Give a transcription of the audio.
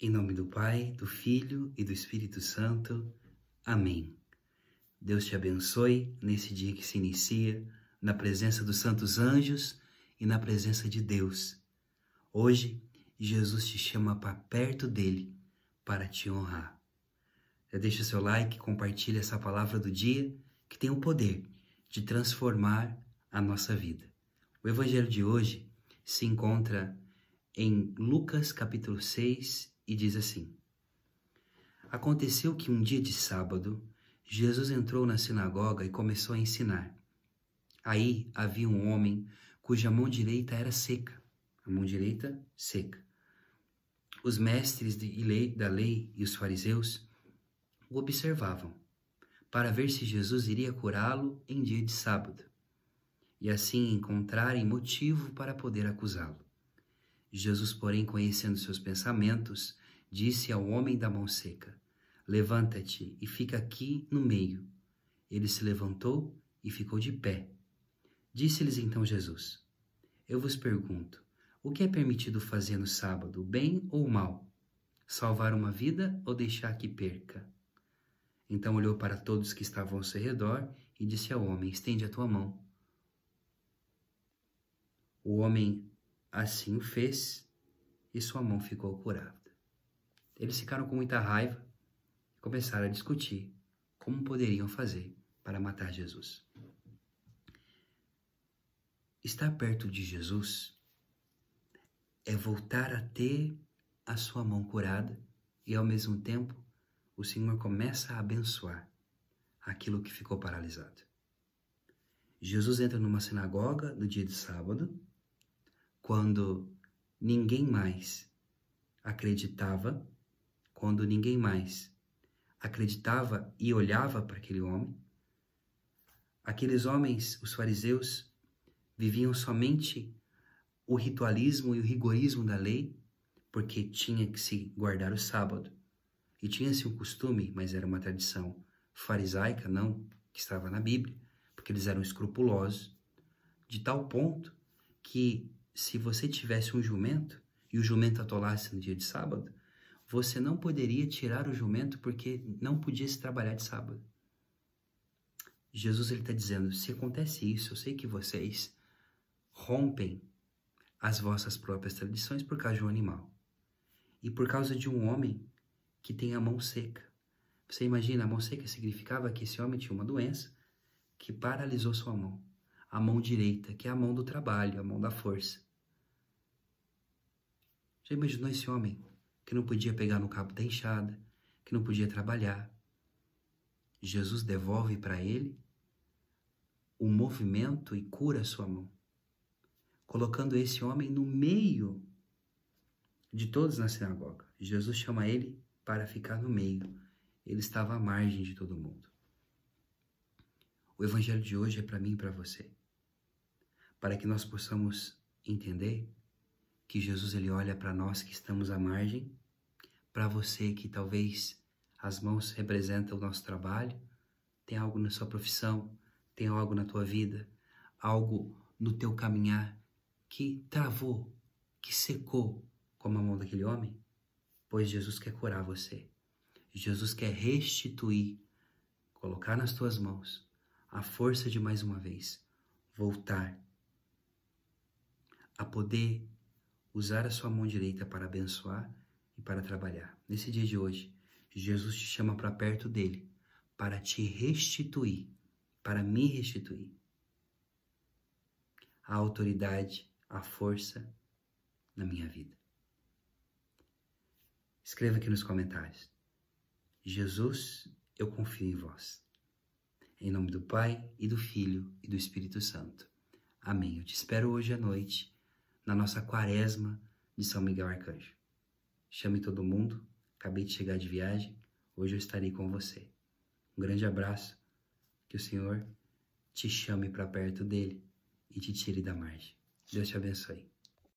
Em nome do Pai, do Filho e do Espírito Santo. Amém. Deus te abençoe nesse dia que se inicia, na presença dos santos anjos e na presença de Deus. Hoje, Jesus te chama para perto dele, para te honrar. Já deixa o seu like, compartilha essa palavra do dia que tem o poder de transformar a nossa vida. O evangelho de hoje se encontra em Lucas capítulo 6 e diz assim: Aconteceu que um dia de sábado, Jesus entrou na sinagoga e começou a ensinar. Aí havia um homem cuja mão direita era seca, a mão direita seca. Os mestres lei, da lei e os fariseus o observavam para ver se Jesus iria curá-lo em dia de sábado e assim encontrarem motivo para poder acusá-lo. Jesus, porém, conhecendo seus pensamentos, disse ao homem da mão seca: Levanta-te e fica aqui no meio. Ele se levantou e ficou de pé. Disse-lhes então Jesus: Eu vos pergunto, o que é permitido fazer no sábado, bem ou mal? Salvar uma vida ou deixar que perca? Então olhou para todos que estavam ao seu redor e disse ao homem: Estende a tua mão. O homem Assim fez, e sua mão ficou curada. Eles ficaram com muita raiva e começaram a discutir como poderiam fazer para matar Jesus. Estar perto de Jesus é voltar a ter a sua mão curada e, ao mesmo tempo, o Senhor começa a abençoar aquilo que ficou paralisado. Jesus entra numa sinagoga no dia de sábado quando ninguém mais acreditava, quando ninguém mais acreditava e olhava para aquele homem, aqueles homens, os fariseus, viviam somente o ritualismo e o rigorismo da lei, porque tinha que se guardar o sábado. E tinha-se um costume, mas era uma tradição farisaica, não que estava na Bíblia, porque eles eram escrupulosos, de tal ponto que se você tivesse um jumento e o jumento atolasse no dia de sábado, você não poderia tirar o jumento porque não podia se trabalhar de sábado. Jesus está dizendo: se acontece isso, eu sei que vocês rompem as vossas próprias tradições por causa de um animal e por causa de um homem que tem a mão seca. Você imagina, a mão seca significava que esse homem tinha uma doença que paralisou sua mão, a mão direita, que é a mão do trabalho, a mão da força. Já imaginou esse homem que não podia pegar no cabo da enxada, que não podia trabalhar? Jesus devolve para ele o movimento e cura a sua mão, colocando esse homem no meio de todos na sinagoga. Jesus chama ele para ficar no meio. Ele estava à margem de todo mundo. O evangelho de hoje é para mim e para você, para que nós possamos entender que Jesus ele olha para nós que estamos à margem, para você que talvez as mãos representam o nosso trabalho, tem algo na sua profissão, tem algo na tua vida, algo no teu caminhar que travou, que secou como a mão daquele homem? Pois Jesus quer curar você. Jesus quer restituir, colocar nas tuas mãos a força de mais uma vez voltar a poder usar a sua mão direita para abençoar e para trabalhar. Nesse dia de hoje, Jesus te chama para perto dele, para te restituir, para me restituir. A autoridade, a força na minha vida. Escreva aqui nos comentários. Jesus, eu confio em vós. Em nome do Pai, e do Filho, e do Espírito Santo. Amém. Eu te espero hoje à noite na nossa quaresma de São Miguel Arcanjo. Chame todo mundo, acabei de chegar de viagem, hoje eu estarei com você. Um grande abraço, que o Senhor te chame para perto dele e te tire da margem. Deus te abençoe.